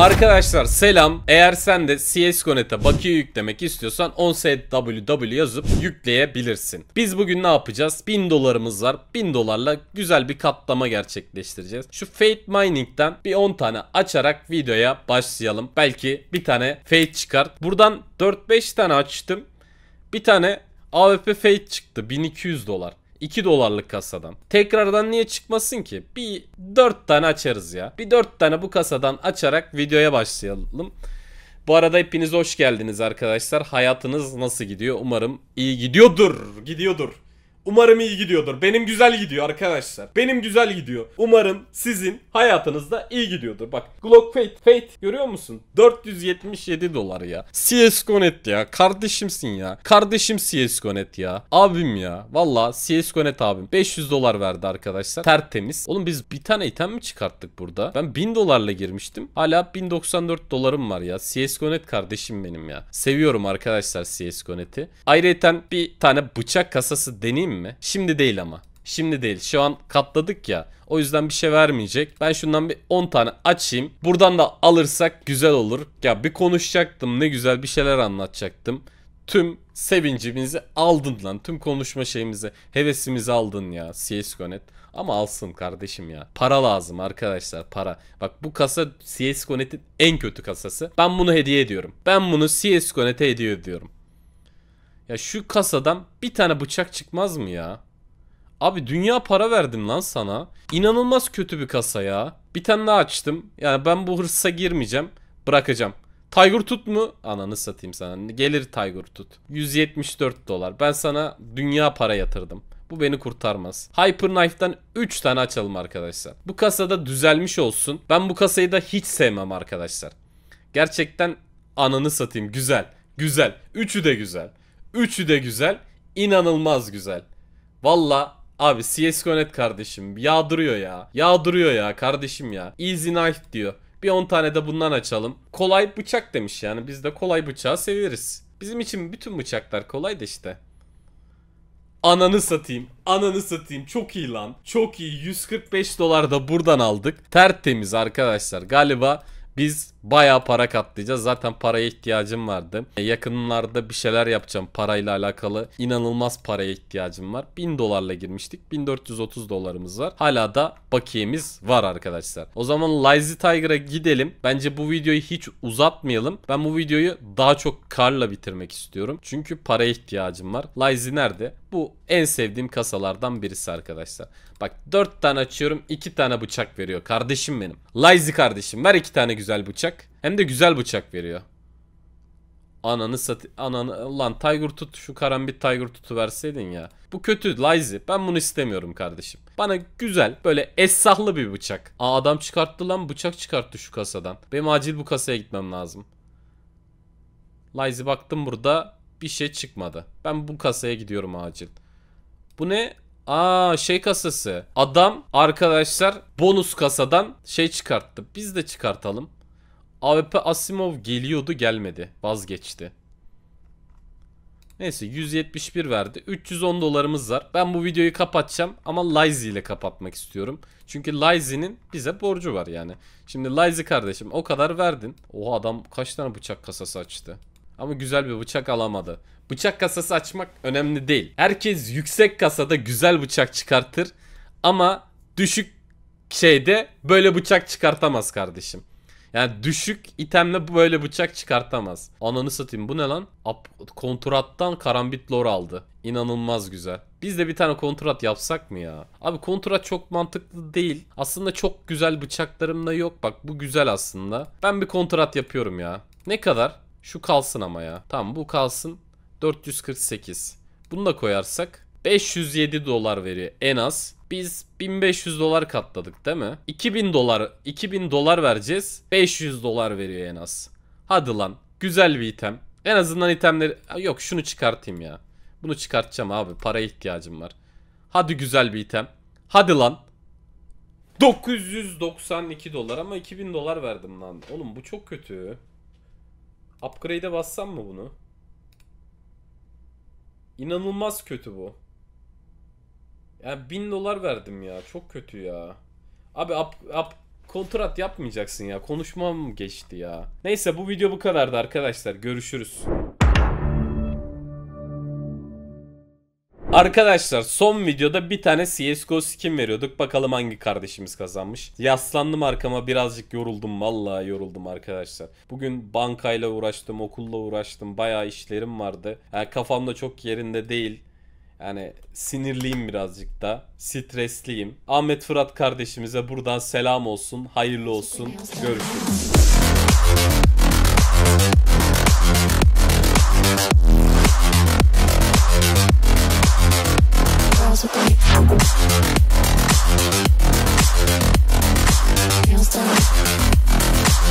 Arkadaşlar selam. Eğer sen de CS:GO'ya e bakiye yüklemek istiyorsan 10SWW yazıp yükleyebilirsin. Biz bugün ne yapacağız? 1000 dolarımız var. 1000 dolarla güzel bir katlama gerçekleştireceğiz. Şu Fate Mining'den bir 10 tane açarak videoya başlayalım. Belki bir tane Fate çıkar. Buradan 4-5 tane açtım. Bir tane AWP Fate çıktı 1200 dolar. 2 dolarlık kasadan. Tekrardan niye çıkmasın ki? Bir 4 tane açarız ya. Bir 4 tane bu kasadan açarak videoya başlayalım. Bu arada hepiniz hoş geldiniz arkadaşlar. Hayatınız nasıl gidiyor? Umarım iyi gidiyordur. Gidiyordur. Umarım iyi gidiyordur. Benim güzel gidiyor arkadaşlar. Benim güzel gidiyor. Umarım sizin hayatınızda iyi gidiyordur. Bak Glock Fate. Fate görüyor musun? 477 dolar ya. CS:GO net ya. Kardeşimsin ya. Kardeşim CS:GO net ya. Abim ya. Valla CS:GO net abim. 500 dolar verdi arkadaşlar. Tertemiz. Oğlum biz bir tane item mi çıkarttık burada? Ben 1000 dolarla girmiştim. Hala 1094 dolarım var ya. CS:GO net kardeşim benim ya. Seviyorum arkadaşlar CS:GO net'i. Ayrıca bir tane bıçak kasası deneyim vereyim mi? Şimdi değil ama. Şimdi değil. Şu an katladık ya. O yüzden bir şey vermeyecek. Ben şundan bir 10 tane açayım. Buradan da alırsak güzel olur. Ya bir konuşacaktım. Ne güzel bir şeyler anlatacaktım. Tüm sevincimizi aldın lan. Tüm konuşma şeyimizi, hevesimizi aldın ya CS:GO net. Ama alsın kardeşim ya. Para lazım arkadaşlar para. Bak bu kasa CS:GO net'in en kötü kasası. Ben bunu hediye ediyorum. Ben bunu CS:GO net'e hediye ediyorum. Ya şu kasadan bir tane bıçak çıkmaz mı ya? Abi dünya para verdim lan sana. İnanılmaz kötü bir kasa ya. Bir tane daha açtım. Yani ben bu hırsa girmeyeceğim. Bırakacağım. Tiger tut mu? Ananı satayım sana. Gelir Tiger tut. 174 dolar. Ben sana dünya para yatırdım. Bu beni kurtarmaz. Hyper Knife'dan 3 tane açalım arkadaşlar. Bu kasada düzelmiş olsun. Ben bu kasayı da hiç sevmem arkadaşlar. Gerçekten ananı satayım. Güzel. Güzel. Üçü de güzel. Üçü de güzel. İnanılmaz güzel. Valla abi CSGO net kardeşim. Yağdırıyor ya. Yağdırıyor ya kardeşim ya. Easy knife diyor. Bir 10 tane de bundan açalım. Kolay bıçak demiş yani. Biz de kolay bıçağı severiz. Bizim için bütün bıçaklar kolay da işte. Ananı satayım. Ananı satayım. Çok iyi lan. Çok iyi. 145 dolar da buradan aldık. Tertemiz arkadaşlar. Galiba biz baya para katlayacağız. Zaten paraya ihtiyacım vardı. E, yakınlarda bir şeyler yapacağım parayla alakalı. İnanılmaz paraya ihtiyacım var. 1000 dolarla girmiştik. 1430 dolarımız var. Hala da bakiyemiz var arkadaşlar. O zaman Lazy Tiger'a gidelim. Bence bu videoyu hiç uzatmayalım. Ben bu videoyu daha çok karla bitirmek istiyorum. Çünkü paraya ihtiyacım var. Lazy nerede? Bu en sevdiğim kasalardan birisi arkadaşlar. Bak 4 tane açıyorum 2 tane bıçak veriyor. Kardeşim benim. Lazy kardeşim ver 2 tane güzel bıçak. Hem de güzel bıçak veriyor. Ananı sat ananı lan Tiger tut şu karambit Tiger tutu verseydin ya. Bu kötü Lazy. Ben bunu istemiyorum kardeşim. Bana güzel böyle esahlı bir bıçak. Aa adam çıkarttı lan bıçak çıkarttı şu kasadan. Benim acil bu kasaya gitmem lazım. Lazy baktım burada bir şey çıkmadı. Ben bu kasaya gidiyorum acil. Bu ne? Aa şey kasası. Adam arkadaşlar bonus kasadan şey çıkarttı. Biz de çıkartalım. AWP Asimov geliyordu gelmedi. Vazgeçti. Neyse 171 verdi. 310 dolarımız var. Ben bu videoyu kapatacağım ama Lizy ile kapatmak istiyorum. Çünkü Lizy'nin bize borcu var yani. Şimdi Lizy kardeşim o kadar verdin. Oha adam kaç tane bıçak kasası açtı. Ama güzel bir bıçak alamadı. Bıçak kasası açmak önemli değil. Herkes yüksek kasada güzel bıçak çıkartır. Ama düşük şeyde böyle bıçak çıkartamaz kardeşim. Yani düşük itemle böyle bıçak çıkartamaz. Ananı satayım bu ne lan? Ap kontrattan karambit lor aldı. İnanılmaz güzel. Biz de bir tane konturat yapsak mı ya? Abi konturat çok mantıklı değil. Aslında çok güzel bıçaklarım da yok. Bak bu güzel aslında. Ben bir konturat yapıyorum ya. Ne kadar? Şu kalsın ama ya. Tamam bu kalsın. 448. Bunu da koyarsak 507 dolar veriyor en az. Biz 1500 dolar katladık değil mi? 2000 dolar 2000 dolar vereceğiz. 500 dolar veriyor en az. Hadi lan. Güzel bir item. En azından itemleri yok şunu çıkartayım ya. Bunu çıkartacağım abi. Paraya ihtiyacım var. Hadi güzel bir item. Hadi lan. 992 dolar ama 2000 dolar verdim lan. Oğlum bu çok kötü. Upgrade'e bassam mı bunu? İnanılmaz kötü bu. Yani 1000 dolar verdim ya. Çok kötü ya. Abi up, up, kontrat yapmayacaksın ya. Konuşmam geçti ya. Neyse bu video bu kadardı arkadaşlar. Görüşürüz. Arkadaşlar son videoda bir tane CSGO skin veriyorduk. Bakalım hangi kardeşimiz kazanmış. Yaslandım arkama birazcık yoruldum. Vallahi yoruldum arkadaşlar. Bugün bankayla uğraştım, okulla uğraştım. Bayağı işlerim vardı. Yani kafamda çok yerinde değil. Yani sinirliyim birazcık da. Stresliyim. Ahmet Fırat kardeşimize buradan selam olsun. Hayırlı olsun. Görüşürüz.